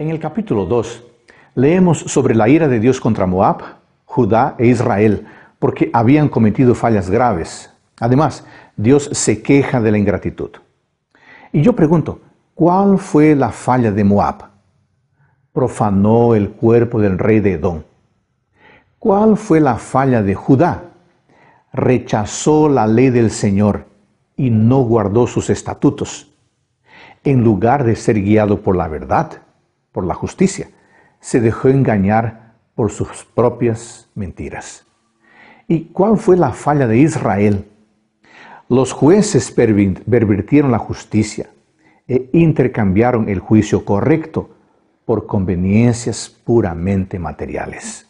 En el capítulo 2 leemos sobre la ira de Dios contra Moab, Judá e Israel, porque habían cometido fallas graves. Además, Dios se queja de la ingratitud. Y yo pregunto, ¿cuál fue la falla de Moab? Profanó el cuerpo del rey de Edom. ¿Cuál fue la falla de Judá? Rechazó la ley del Señor y no guardó sus estatutos. En lugar de ser guiado por la verdad, por la justicia, se dejó engañar por sus propias mentiras. ¿Y cuál fue la falla de Israel? Los jueces pervirtieron la justicia e intercambiaron el juicio correcto por conveniencias puramente materiales.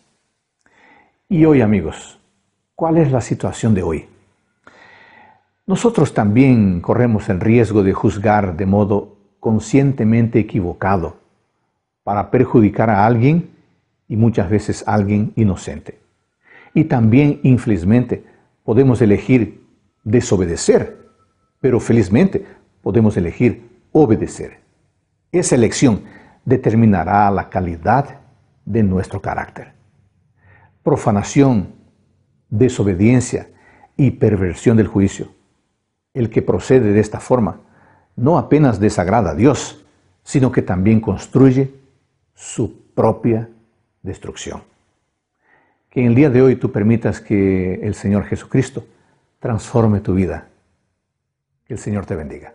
Y hoy amigos, ¿cuál es la situación de hoy? Nosotros también corremos el riesgo de juzgar de modo conscientemente equivocado para perjudicar a alguien y muchas veces a alguien inocente. Y también, infelizmente, podemos elegir desobedecer, pero felizmente podemos elegir obedecer. Esa elección determinará la calidad de nuestro carácter. Profanación, desobediencia y perversión del juicio. El que procede de esta forma no apenas desagrada a Dios, sino que también construye su propia destrucción. Que en el día de hoy tú permitas que el Señor Jesucristo transforme tu vida. Que el Señor te bendiga.